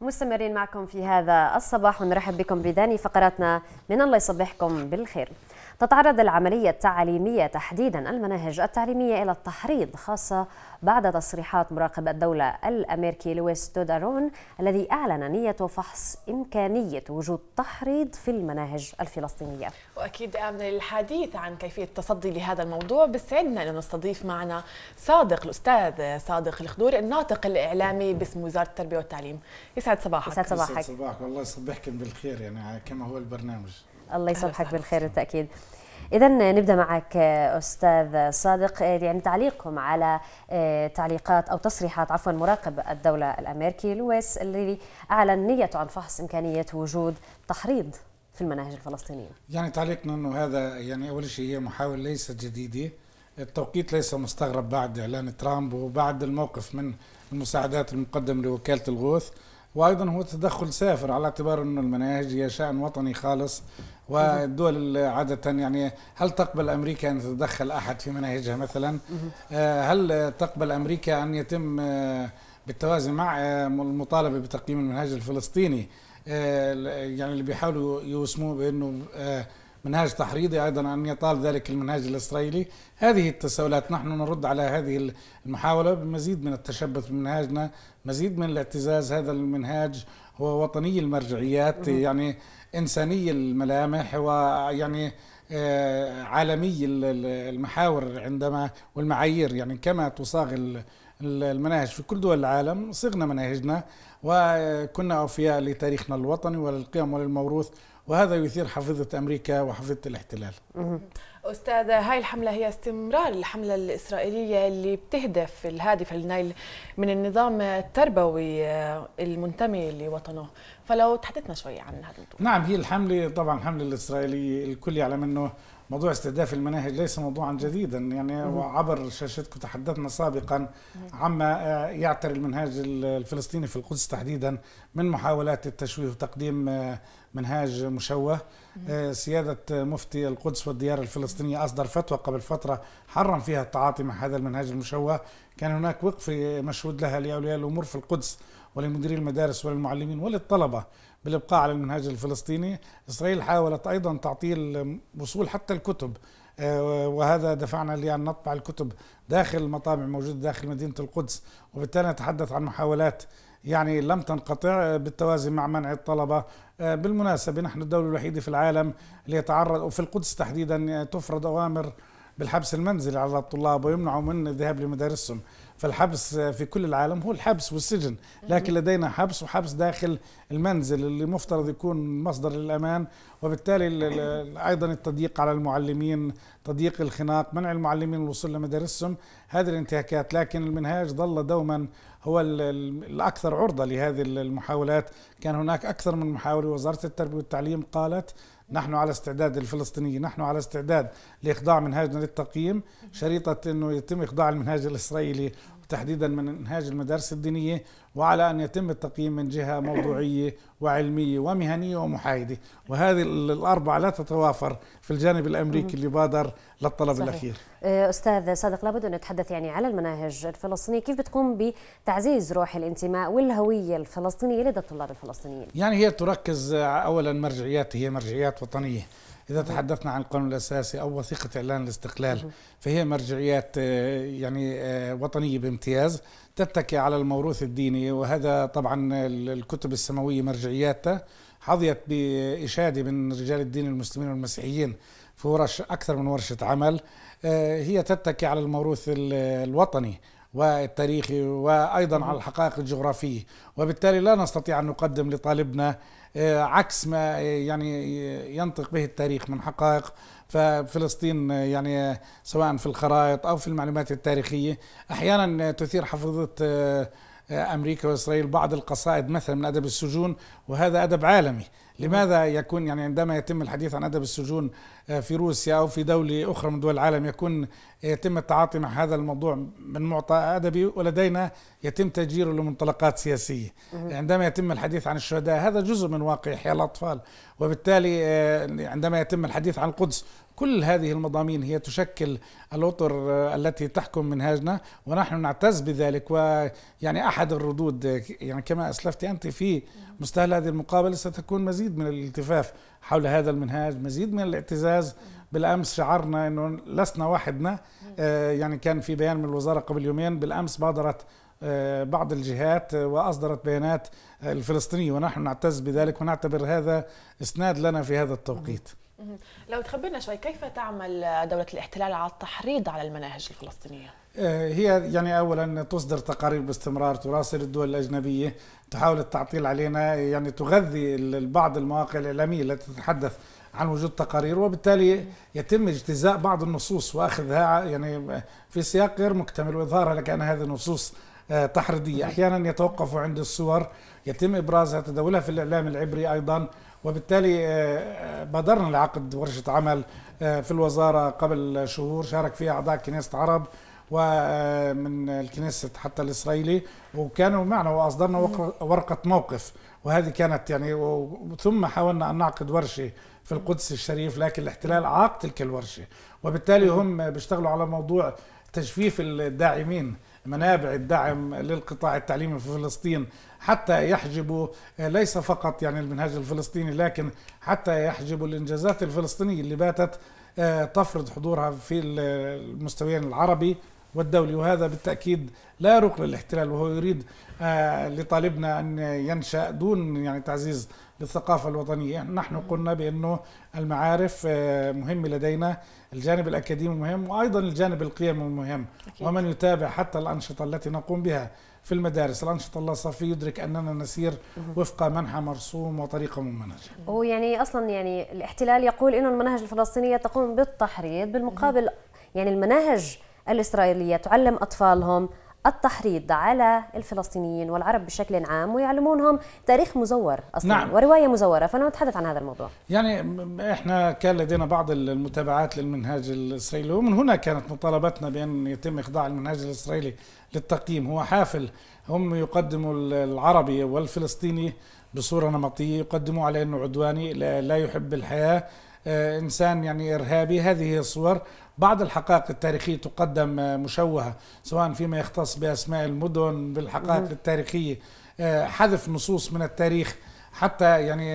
مستمرين معكم في هذا الصباح ونرحب بكم بداني فقراتنا من الله يصبحكم بالخير تتعرض العملية التعليمية تحديدا المناهج التعليمية إلى التحريض خاصة بعد تصريحات مراقب الدولة الأمريكي لويس تودارون الذي أعلن نيته فحص إمكانية وجود تحريض في المناهج الفلسطينية وأكيد أمن الحديث عن كيفية التصدي لهذا الموضوع بسعدنا أن نستضيف معنا صادق الأستاذ صادق الخدوري الناطق الإعلامي باسم وزارة التربية والتعليم يسعد صباحك يسعد صباحك يسعد صباحك والله يصبحكم بالخير يعني كما هو البرنامج الله يصبحك بالخير بالتاكيد إذا نبدأ معك أستاذ صادق آه، يعني تعليقكم على آه، تعليقات أو تصريحات عفوا مراقب الدولة الأمريكي لويس الذي أعلن نيته عن فحص إمكانية وجود تحريض في المناهج الفلسطينية يعني تعليقنا أنه هذا يعني أول شيء هي محاولة ليست جديدة التوقيت ليس مستغرب بعد إعلان ترامب وبعد الموقف من المساعدات المقدمة لوكالة الغوث وأيضا هو تدخل سافر على اعتبار أنه المناهج هي شأن وطني خالص والدول عادة يعني هل تقبل أمريكا أن تتدخل أحد في مناهجها مثلا آه، هل تقبل أمريكا أن يتم آه، بالتوازي مع آه، المطالبة بتقييم المنهاج الفلسطيني يعني اللي بيحاولوا يوسموه بأنه منهاج تحريضي أيضا أن يطال ذلك المنهاج الإسرائيلي هذه التساؤلات نحن نرد على هذه المحاولة بمزيد من التشبث بمنهاجنا مزيد من الاعتزاز هذا المنهاج هو وطني المرجعيات يعني إنساني الملامح ويعني آه، عالمي المحاور عندما والمعايير يعني كما تصاغ المناهج في كل دول العالم صغنا مناهجنا وكنا أوفياء لتاريخنا الوطني وللقيم وللموروث وهذا يثير حفظة أمريكا وحفظة الاحتلال أستاذة هاي الحملة هي استمرار الحملة الإسرائيلية اللي بتهدف الهادف النايل من النظام التربوي آه، المنتمي لوطنه فلو تحدثنا شوي عن هذا الموضوع نعم هي الحملة طبعا الحملة الإسرائيلية الكل يعلم أنه موضوع استهداف المناهج ليس موضوعا جديدا يعني وعبر شاشتكم تحدثنا سابقا عما آه، يعتري المنهاج الفلسطيني في القدس تحديدا من محاولات التشويه وتقديم آه، منهاج مشوه آه، سيادة مفتي القدس والديار الفلسطينية أصدر فتوى قبل فترة حرم فيها التعاطي مع هذا المنهاج المشوه كان هناك وقف مشهود لها لأولياء الأمور في القدس ولمديري المدارس وللمعلمين وللطلبة بالابقاء على المنهج الفلسطيني اسرائيل حاولت ايضا تعطيل وصول حتى الكتب آه، وهذا دفعنا لأن نطبع الكتب داخل المطابع الموجودة داخل مدينة القدس وبالتالي نتحدث عن محاولات يعني لم تنقطع آه، بالتوازي مع منع الطلبة آه، بالمناسبة نحن الدولة الوحيدة في العالم اللي يتعرض وفي القدس تحديدا تفرض أوامر بالحبس المنزلي على الطلاب ويمنعوا من الذهاب لمدارسهم فالحبس في كل العالم هو الحبس والسجن لكن لدينا حبس وحبس داخل المنزل اللي مفترض يكون مصدر للأمان وبالتالي أيضا التضييق على المعلمين تضييق الخناق منع المعلمين الوصول لمدارسهم هذه الانتهاكات لكن المنهاج ظل دوما هو الأكثر عرضة لهذه المحاولات كان هناك أكثر من محاولة وزارة التربية والتعليم قالت نحن على استعداد الفلسطينيين نحن على استعداد لإخضاع منهاجنا للتقييم شريطة أنه يتم إخضاع المنهاج الإسرائيلي تحديدا من انهاج المدارس الدينيه وعلى ان يتم التقييم من جهه موضوعيه وعلميه ومهنيه ومحايده وهذه الاربعه لا تتوافر في الجانب الامريكي اللي بادر للطلب صحيح. الاخير آه، استاذ صادق لابد ان نتحدث يعني على المناهج الفلسطينيه كيف بتقوم بتعزيز روح الانتماء والهويه الفلسطينيه لدى الطلاب الفلسطينيين يعني هي تركز اولا مرجعيات هي مرجعيات وطنيه إذا تحدثنا عن القانون الأساسي أو وثيقة إعلان الاستقلال فهي مرجعيات آه، يعني آه، وطنية بامتياز تتكي على الموروث الديني وهذا طبعا الكتب السماوية مرجعياتها حظيت بإشادة من رجال الدين المسلمين والمسيحيين في ورش أكثر من ورشة عمل آه، هي تتكي على الموروث الوطني والتاريخي وأيضا على الحقائق الجغرافية وبالتالي لا نستطيع أن نقدم لطالبنا آه، عكس ما آه، يعني آه، ينطق به التاريخ من حقائق ففلسطين يعني سواء في الخرائط او في المعلومات التاريخيه احيانا تثير حفيظه امريكا واسرائيل بعض القصائد مثلا من ادب السجون وهذا ادب عالمي لماذا يكون يعني عندما يتم الحديث عن أدب السجون آه، في روسيا أو في دولة أخرى من دول العالم يكون آه، يتم التعاطي مع هذا الموضوع من معطى أدبي ولدينا يتم تجيره لمنطلقات سياسية عندما يتم الحديث عن الشهداء هذا جزء من واقع إحياء الأطفال وبالتالي آه، عندما يتم الحديث عن القدس كل هذه المضامين هي تشكل الأطر التي تحكم منهاجنا ونحن نعتز بذلك ويعني أحد الردود يعني كما أسلفت أنت في مستهل هذه المقابلة ستكون مزيد مزيد من الالتفاف حول هذا المنهاج مزيد من الاعتزاز بالامس شعرنا انه لسنا وحدنا آه، يعني كان في بيان من الوزاره قبل يومين بالامس بادرت آه، بعض الجهات آه، واصدرت بيانات الفلسطينيه ونحن نعتز بذلك ونعتبر هذا اسناد لنا في هذا التوقيت لو تخبرنا شوي كيف تعمل دولة الاحتلال على التحريض على المناهج الفلسطينية؟ آه، هي يعني اولا تصدر تقارير باستمرار تراسل الدول الاجنبيه تحاول التعطيل علينا يعني تغذي بعض المواقع الاعلاميه التي تتحدث عن وجود تقارير وبالتالي يتم اجتزاء بعض النصوص واخذها يعني في سياق غير مكتمل واظهارها لكان هذه النصوص آه، تحريضيه احيانا يتوقفوا عند الصور يتم ابرازها تداولها في الاعلام العبري ايضا وبالتالي آه، آه، بادرنا لعقد ورشه عمل آه، في الوزاره قبل شهور شارك فيها اعضاء كنيسه عرب ومن الكنيسة حتى الإسرائيلي وكانوا معنا وأصدرنا ورقة موقف وهذه كانت يعني ثم حاولنا أن نعقد ورشة في القدس الشريف لكن الاحتلال عاق تلك الورشة وبالتالي هم بيشتغلوا على موضوع تجفيف الداعمين منابع الدعم للقطاع التعليمي في فلسطين حتى يحجبوا آه، ليس فقط يعني المنهاج الفلسطيني لكن حتى يحجبوا الانجازات الفلسطينيه اللي باتت آه، تفرض حضورها في المستويين العربي والدولي وهذا بالتأكيد لا يروق للاحتلال وهو يريد آه، لطالبنا أن ينشأ دون يعني تعزيز للثقافة الوطنية يعني نحن قلنا بأنه المعارف آه، مهم لدينا الجانب الأكاديمي مهم وأيضا الجانب القيمي مهم أكيد. ومن يتابع حتى الأنشطة التي نقوم بها في المدارس الأنشطة اللاصفية يدرك أننا نسير وفق منحى مرسوم وطريقة ممنهجة هو يعني أصلا يعني الاحتلال يقول أنه المناهج الفلسطينية تقوم بالتحريض بالمقابل يعني المناهج الإسرائيلية تعلم أطفالهم التحريض على الفلسطينيين والعرب بشكل عام ويعلمونهم تاريخ مزور اصلا نعم. وروايه مزوره فانا اتحدث عن هذا الموضوع يعني احنا كان لدينا بعض المتابعات للمنهاج الاسرائيلي ومن هنا كانت مطالبتنا بان يتم اخضاع المنهاج الاسرائيلي للتقييم هو حافل هم يقدموا العربي والفلسطيني بصوره نمطيه يقدموا على انه عدواني لا يحب الحياه آه، إنسان يعني إرهابي هذه الصور بعض الحقائق التاريخية تقدم آه، مشوهة سواء فيما يختص بأسماء المدن بالحقائق التاريخية آه، حذف نصوص من التاريخ حتى يعني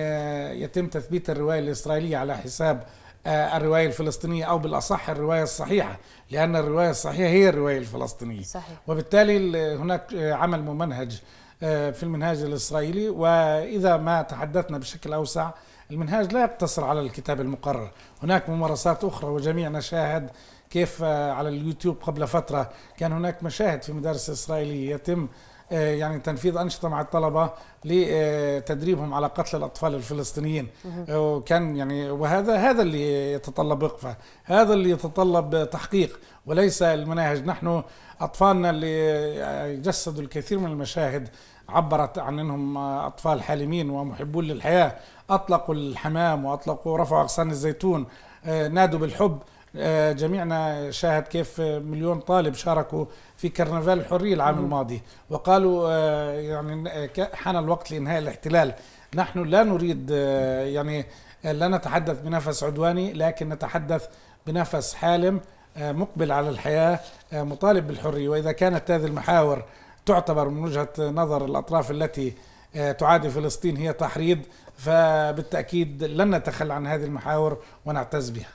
يتم تثبيت الرواية الإسرائيلية على حساب الرواية الفلسطينية أو بالأصح الرواية الصحيحة لأن الرواية الصحيحة هي الرواية الفلسطينية صحيح. وبالتالي هناك عمل ممنهج آه، في المنهاج الإسرائيلي وإذا ما تحدثنا بشكل أوسع المنهاج لا يقتصر على الكتاب المقرر هناك ممارسات أخرى وجميعنا شاهد كيف آه، على اليوتيوب قبل فترة كان هناك مشاهد في مدارس إسرائيلية يتم آه، يعني تنفيذ أنشطة مع الطلبة لتدريبهم على قتل الأطفال الفلسطينيين آه، وكان يعني وهذا هذا اللي يتطلب وقفة هذا اللي يتطلب تحقيق وليس المناهج نحن أطفالنا اللي آه، جسدوا الكثير من المشاهد عبرت عن انهم اطفال حالمين ومحبون للحياه اطلقوا الحمام واطلقوا رفعوا اغصان الزيتون نادوا بالحب آه، جميعنا شاهد كيف مليون طالب شاركوا في كرنفال الحرية العام الماضي وقالوا آه، يعني حان الوقت لإنهاء الاحتلال نحن لا نريد آه، يعني لا نتحدث بنفس عدواني لكن نتحدث بنفس حالم مقبل على الحياة مطالب بالحرية وإذا كانت هذه المحاور تعتبر من وجهة نظر الأطراف التي آه، تعادي فلسطين هي تحريض فبالتاكيد لن نتخلى عن هذه المحاور ونعتز بها.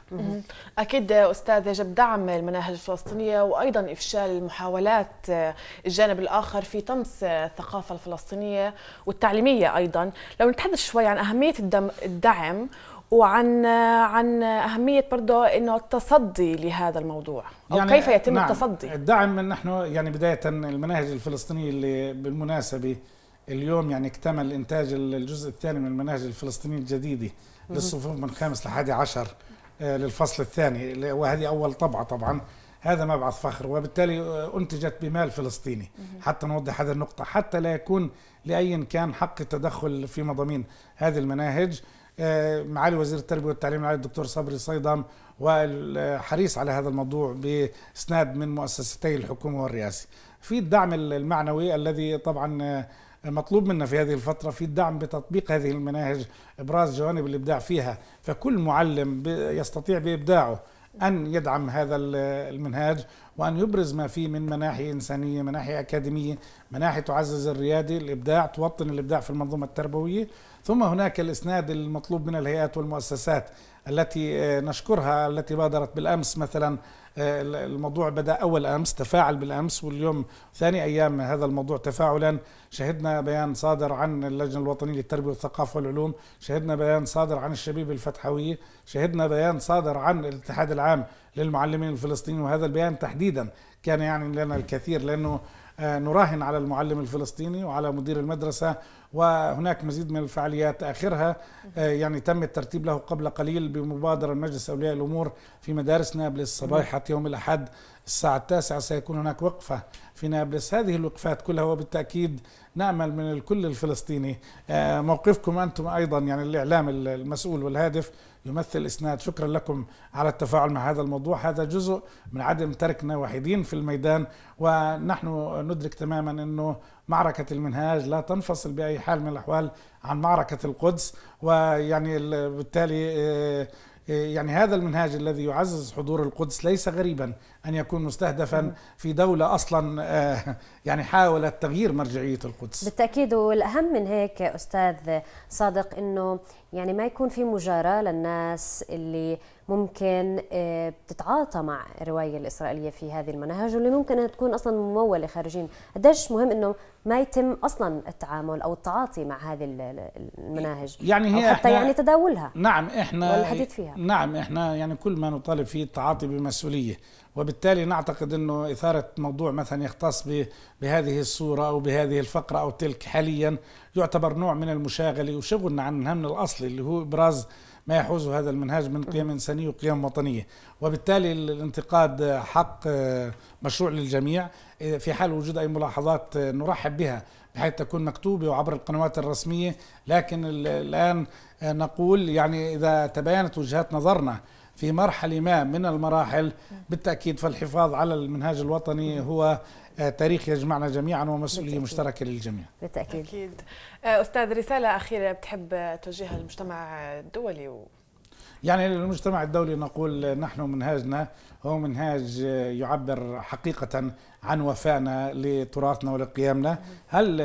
اكيد استاذ يجب دعم المناهج الفلسطينيه وايضا افشال محاولات آه، الجانب الاخر في طمس آه، الثقافه الفلسطينيه والتعليميه ايضا، لو نتحدث شوي عن اهميه الدعم وعن عن اهميه برضه انه التصدي لهذا الموضوع او يعني كيف يتم نعم التصدي الدعم نحن يعني بدايه المناهج الفلسطينيه اللي بالمناسبه اليوم يعني اكتمل انتاج الجزء الثاني من المناهج الفلسطينيه الجديده للصفوف من خامس لحادي عشر آه، للفصل الثاني وهذه اول طبعه طبعا هذا مبعث فخر وبالتالي آه، انتجت بمال فلسطيني حتى نوضح هذه النقطه حتى لا يكون لاي كان حق التدخل في مضامين هذه المناهج آه، معالي وزير التربيه والتعليم العالي الدكتور صبري صيدم والحريص على هذا الموضوع باسناد من مؤسستي الحكومه والرئاسه في الدعم المعنوي الذي طبعا مطلوب منا في هذه الفترة في الدعم بتطبيق هذه المناهج إبراز جوانب الإبداع فيها فكل معلم يستطيع بإبداعه أن يدعم هذا المنهاج وأن يبرز ما فيه من مناحي إنسانية مناحي أكاديمية مناحي تعزز الريادة الإبداع توطن الإبداع في المنظومة التربوية ثم هناك الإسناد المطلوب من الهيئات والمؤسسات التي آه، نشكرها التي بادرت بالأمس مثلا آه، الموضوع بدأ أول أمس تفاعل بالأمس واليوم ثاني أيام هذا الموضوع تفاعلا شهدنا بيان صادر عن اللجنة الوطنية للتربية والثقافة والعلوم شهدنا بيان صادر عن الشبيبة الفتحوية شهدنا بيان صادر عن الاتحاد العام للمعلمين الفلسطينيين وهذا البيان تحديدا تحديدا كان يعني لنا الكثير لأنه آه، نراهن على المعلم الفلسطيني وعلى مدير المدرسة وهناك مزيد من الفعاليات آخرها آه، يعني تم الترتيب له قبل قليل بمبادرة مجلس أولياء الأمور في مدارس نابلس صبايحة يوم الأحد الساعة التاسعة سيكون هناك وقفة في نابلس هذه الوقفات كلها وبالتأكيد نامل من الكل الفلسطيني آه، موقفكم أنتم أيضا يعني الإعلام المسؤول والهادف يمثل إسناد شكرا لكم على التفاعل مع هذا الموضوع هذا جزء من عدم تركنا وحيدين في الميدان ونحن ندرك تماما أنه معركة المنهاج لا تنفصل بأي حال من الأحوال عن معركة القدس ويعني بالتالي آه، آه، يعني هذا المنهاج الذي يعزز حضور القدس ليس غريبا أن يكون مستهدفا في دولة أصلا آه، يعني حاولت تغيير مرجعية القدس بالتأكيد والأهم من هيك أستاذ صادق أنه يعني ما يكون في مجاراة للناس اللي ممكن بتتعاطى آه، مع الرواية الإسرائيلية في هذه المناهج واللي ممكن أنها تكون أصلا ممولة خارجين قديش مهم أنه ما يتم أصلا التعامل أو التعاطي مع هذه المناهج يعني هي أو حتى يعني تداولها نعم إحنا والحديث فيها نعم إحنا يعني كل ما نطالب فيه التعاطي بمسؤولية وبالتالي نعتقد انه اثاره موضوع مثلا يختص بهذه الصوره او بهذه الفقره او تلك حاليا يعتبر نوع من المشاغله وشغلنا عن الهم الاصلي اللي هو ابراز ما يحوز هذا المنهاج من قيم إنسانية وقيم وطنية وبالتالي الانتقاد آه، حق آه، مشروع للجميع في حال وجود أي ملاحظات آه، نرحب بها بحيث تكون مكتوبة وعبر القنوات الرسمية لكن الآن نقول يعني إذا تباينت وجهات نظرنا في مرحلة ما من المراحل بالتأكيد فالحفاظ على المنهاج الوطني هو آه، تاريخ يجمعنا جميعا ومسؤولية بالتأكيد. مشتركة للجميع بالتأكيد أكيد. آه، أستاذ رسالة أخيرة بتحب توجهها للمجتمع الدولي و... يعني للمجتمع الدولي نقول نحن منهاجنا هو منهاج آه، يعبر حقيقة عن وفائنا لتراثنا ولقيامنا هل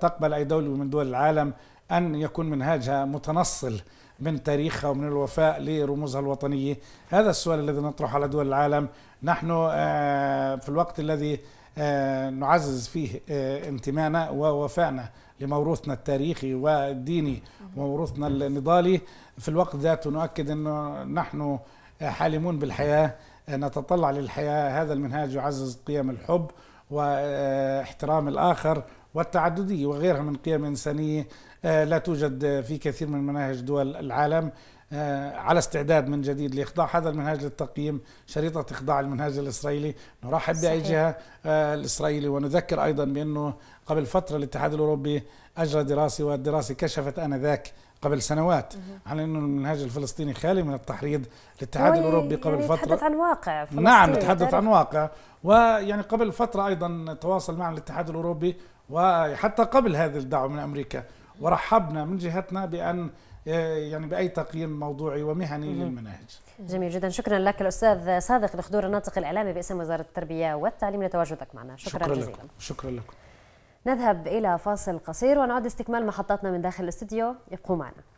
تقبل أي دولة من دول العالم أن يكون منهاجها متنصل من تاريخها ومن الوفاء لرموزها الوطنية هذا السؤال الذي نطرحه على دول العالم نحن آه، في الوقت الذي آه، نعزز فيه آه، انتمانا ووفائنا لموروثنا التاريخي والديني وموروثنا النضالي في الوقت ذاته نؤكد أنه نحن حالمون بالحياة نتطلع للحياة هذا المنهاج يعزز قيم الحب واحترام الآخر والتعددية وغيرها من قيم إنسانية آه، لا توجد في كثير من مناهج دول العالم آه، على استعداد من جديد لاخضاع هذا المنهاج للتقييم شريطه اخضاع المنهاج الاسرائيلي نرحب باي جهه آه، الاسرائيلي ونذكر ايضا بانه قبل فتره الاتحاد الاوروبي اجرى دراسه والدراسه كشفت انذاك قبل سنوات عن انه المنهاج الفلسطيني خالي من التحريض الاتحاد الاوروبي قبل يعني فتره نتحدث عن واقع فلسطيني. نعم نتحدث عن يعني واقع ويعني قبل فتره ايضا تواصل مع الاتحاد الاوروبي وحتى قبل هذه الدعوه من امريكا ورحبنا من جهتنا بان يعني باي تقييم موضوعي ومهني مم. للمناهج. جميل جدا شكرا لك الاستاذ صادق الخدور الناطق الاعلامي باسم وزاره التربيه والتعليم لتواجدك معنا شكرا, شكرا جزيلا. لكم. شكرا لكم. نذهب إلى فاصل قصير ونعود استكمال محطاتنا من داخل الاستوديو ابقوا معنا